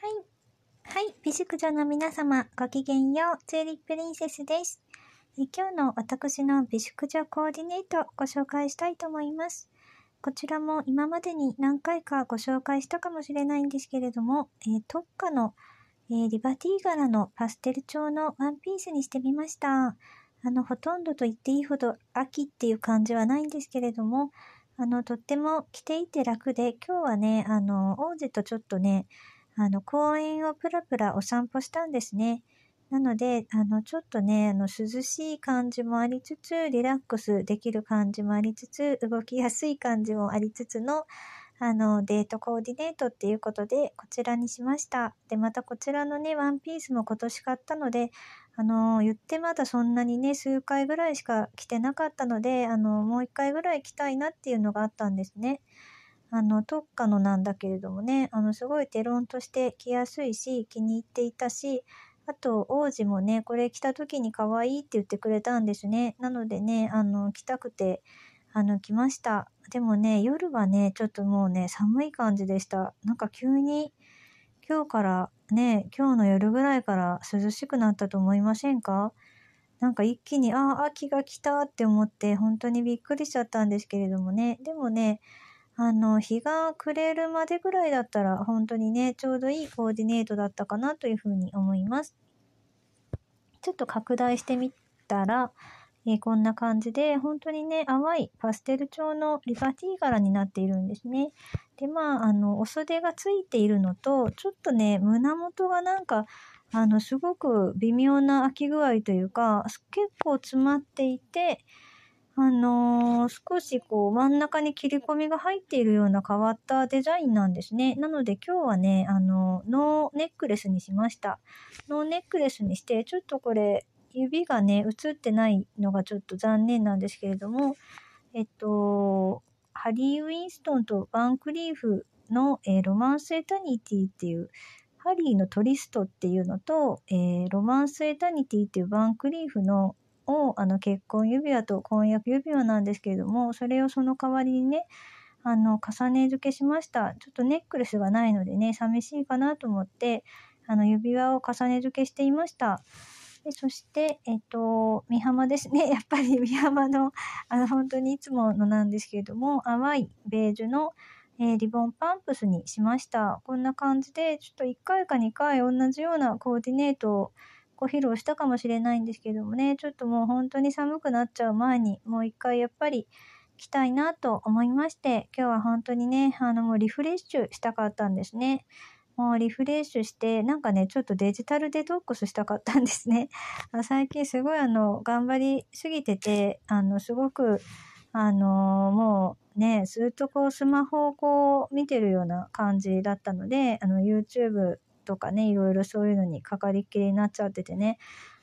はい。はい。美宿女の皆様、ごきげんよう。チューリップリンセスです。え今日の私の美宿女コーディネート、ご紹介したいと思います。こちらも今までに何回かご紹介したかもしれないんですけれども、えー、特価の、えー、リバティ柄のパステル調のワンピースにしてみました。あの、ほとんどと言っていいほど秋っていう感じはないんですけれども、あの、とっても着ていて楽で、今日はね、あの、王子とちょっとね、あの、公園をぷらぷらお散歩したんですね。なので、あの、ちょっとね、あの、涼しい感じもありつつ、リラックスできる感じもありつつ、動きやすい感じもありつつの、あの、デートコーディネートっていうことで、こちらにしました。で、またこちらのね、ワンピースも今年買ったので、あの、言ってまだそんなにね、数回ぐらいしか着てなかったので、あの、もう一回ぐらい着たいなっていうのがあったんですね。あの特価のなんだけれどもねあのすごいテロンとして着やすいし気に入っていたしあと王子もねこれ着た時に可愛いって言ってくれたんですねなのでねあの着たくてあの来ましたでもね夜はねちょっともうね寒い感じでしたなんか急に今日からね今日の夜ぐらいから涼しくなったと思いませんかなんか一気にああ秋が来たって思って本当にびっくりしちゃったんですけれどもねでもねあの、日が暮れるまでぐらいだったら、本当にね、ちょうどいいコーディネートだったかなというふうに思います。ちょっと拡大してみたら、えー、こんな感じで、本当にね、淡いパステル調のリバティ柄になっているんですね。で、まあ、あの、お袖がついているのと、ちょっとね、胸元がなんか、あの、すごく微妙な空き具合というか、結構詰まっていて、あのー、少しこう真ん中に切り込みが入っているような変わったデザインなんですね。なので今日はね、あのー、ノーネックレスにしました。ノーネックレスにして、ちょっとこれ、指がね、映ってないのがちょっと残念なんですけれども、えっと、ハリー・ウィンストンとバンクリーフの、えー、ロマンス・エタニティっていう、ハリーのトリストっていうのと、えロマンス・エタニティっていうバンクリーフのをあの結婚指輪と婚約指輪なんですけれどもそれをその代わりにねあの重ね付けしましたちょっとネックレスがないのでね寂しいかなと思ってあの指輪を重ね付けしていましたでそしてえっと美浜ですね やっぱり美浜のあの本当にいつものなんですけれども淡いベージュのえー、リボンパンプスにしましたこんな感じでちょっと1回か2回同じようなコーディネートをご披露したかもしれないんですけどもねちょっともう本当に寒くなっちゃう前にもう一回やっぱり来たいなと思いまして今日は本当にねあのもうリフレッシュしたかったんですね。もうリフレッシュしてなんかねちょっとデジタルデトックスしたかったんですね。最近すごいあの頑張りすぎててあのすごくあのー、もうねずっとこうスマホをこう見てるような感じだったのであの YouTube とかねいろいろそういうのにかかりっきりになっちゃっててね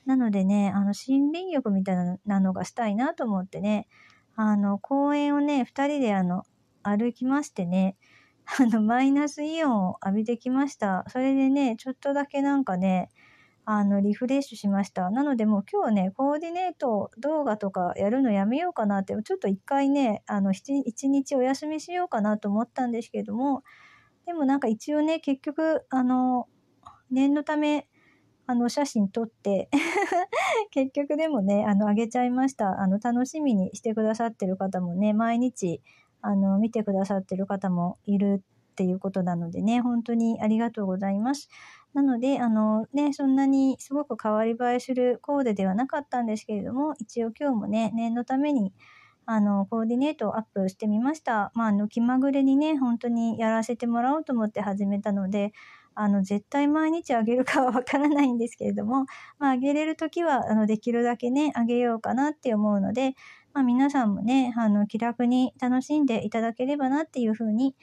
なのでねあの森林浴みたいなのがしたいなと思ってねあの公園をね2人であの歩きましてねあのマイナスイオンを浴びてきましたそれでねちょっとだけなんかねあのリフレッシュしましたなのでもう今日ねコーディネート動画とかやるのやめようかなってちょっと一回ねあの一日お休みしようかなと思ったんですけどもでもなんか一応ね結局あの念のため、あの、写真撮って 結局でもね、あの、あげちゃいました。あの、楽しみにしてくださってる方もね、毎日、あの、見てくださってる方もいるっていうことなのでね、本当にありがとうございます。なので、あの、ね、そんなにすごく変わり映えするコーデではなかったんですけれども、一応今日もね、念のために、あの、コーディネートをアップしてみました。まあ、あの、気まぐれにね、本当にやらせてもらおうと思って始めたので、あの、絶対毎日あげるかはわからないんですけれども、まあ、あげれる時は、あの、できるだけね、あげようかなって思うので、まあ、皆さんもね、あの、気楽に楽しんでいただければなっていうふうに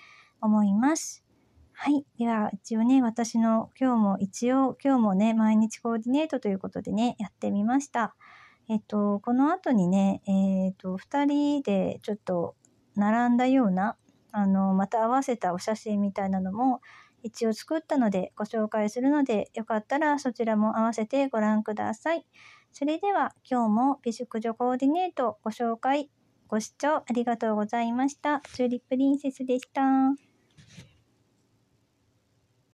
思います。はい。では、一応ね、私の今日も一応、今日もね、毎日コーディネートということでね、やってみました。えっと、この後にね、えっと、2人でちょっと並んだような、あの、また合わせたお写真みたいなのも、一応作ったのでご紹介するので、よかったらそちらも合わせてご覧ください。それでは今日も美宿女コーディネートご紹介、ご視聴ありがとうございました。チューリップリンセスでした。